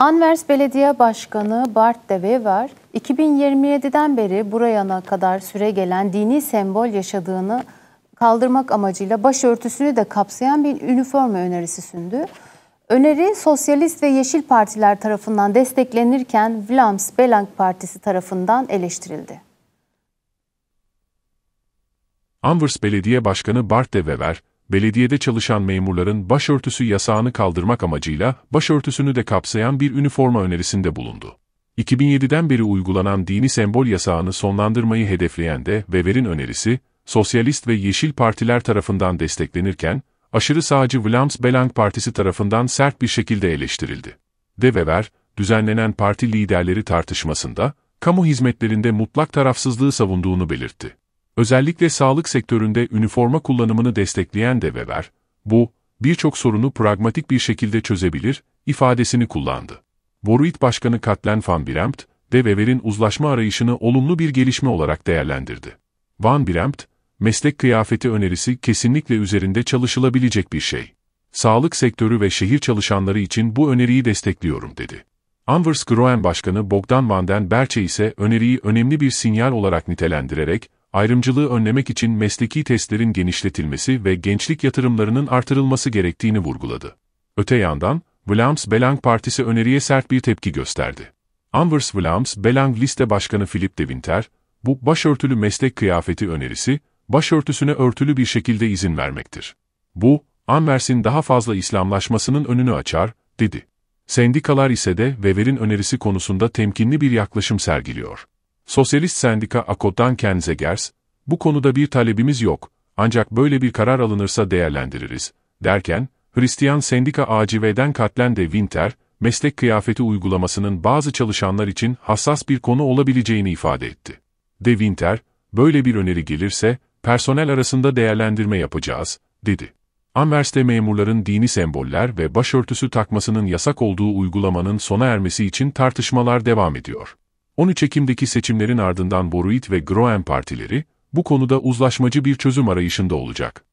Anvers Belediye Başkanı Bart de Wever, 2027'den beri buraya kadar süre gelen dini sembol yaşadığını kaldırmak amacıyla başörtüsünü de kapsayan bir üniforma önerisi sundu. Öneri Sosyalist ve Yeşil Partiler tarafından desteklenirken Vlaams Belang Partisi tarafından eleştirildi. Anvers Belediye Başkanı Bart de Wever, belediyede çalışan memurların başörtüsü yasağını kaldırmak amacıyla başörtüsünü de kapsayan bir üniforma önerisinde bulundu. 2007'den beri uygulanan dini sembol yasağını sonlandırmayı hedefleyen de Weber'in önerisi, Sosyalist ve Yeşil Partiler tarafından desteklenirken, aşırı sağcı Vlaams Belang Partisi tarafından sert bir şekilde eleştirildi. De Weber, düzenlenen parti liderleri tartışmasında, kamu hizmetlerinde mutlak tarafsızlığı savunduğunu belirtti. Özellikle sağlık sektöründe üniforma kullanımını destekleyen de Weber, bu, birçok sorunu pragmatik bir şekilde çözebilir, ifadesini kullandı. Boruit Başkanı Katlen van Bremt, de Weber'in uzlaşma arayışını olumlu bir gelişme olarak değerlendirdi. Van Bremt, meslek kıyafeti önerisi kesinlikle üzerinde çalışılabilecek bir şey. Sağlık sektörü ve şehir çalışanları için bu öneriyi destekliyorum dedi. Anvers Groen Başkanı Bogdan van den Berçe ise öneriyi önemli bir sinyal olarak nitelendirerek, ayrımcılığı önlemek için mesleki testlerin genişletilmesi ve gençlik yatırımlarının artırılması gerektiğini vurguladı. Öte yandan, Vlaams Belang Partisi öneriye sert bir tepki gösterdi. Anvers Vlaams Belang Liste Başkanı Philip de Winter, bu başörtülü meslek kıyafeti önerisi, başörtüsüne örtülü bir şekilde izin vermektir. Bu, Anvers'in daha fazla İslamlaşmasının önünü açar, dedi. Sendikalar ise de Wever'in önerisi konusunda temkinli bir yaklaşım sergiliyor. Sosyalist Sendika Akot'tan Kenzegers, bu konuda bir talebimiz yok, ancak böyle bir karar alınırsa değerlendiririz, derken, Hristiyan Sendika ACV'den katlen de Winter, meslek kıyafeti uygulamasının bazı çalışanlar için hassas bir konu olabileceğini ifade etti. De Winter, böyle bir öneri gelirse, personel arasında değerlendirme yapacağız, dedi. Anvers'te memurların dini semboller ve başörtüsü takmasının yasak olduğu uygulamanın sona ermesi için tartışmalar devam ediyor. 13 Ekim'deki seçimlerin ardından Boruit ve Groen partileri, bu konuda uzlaşmacı bir çözüm arayışında olacak.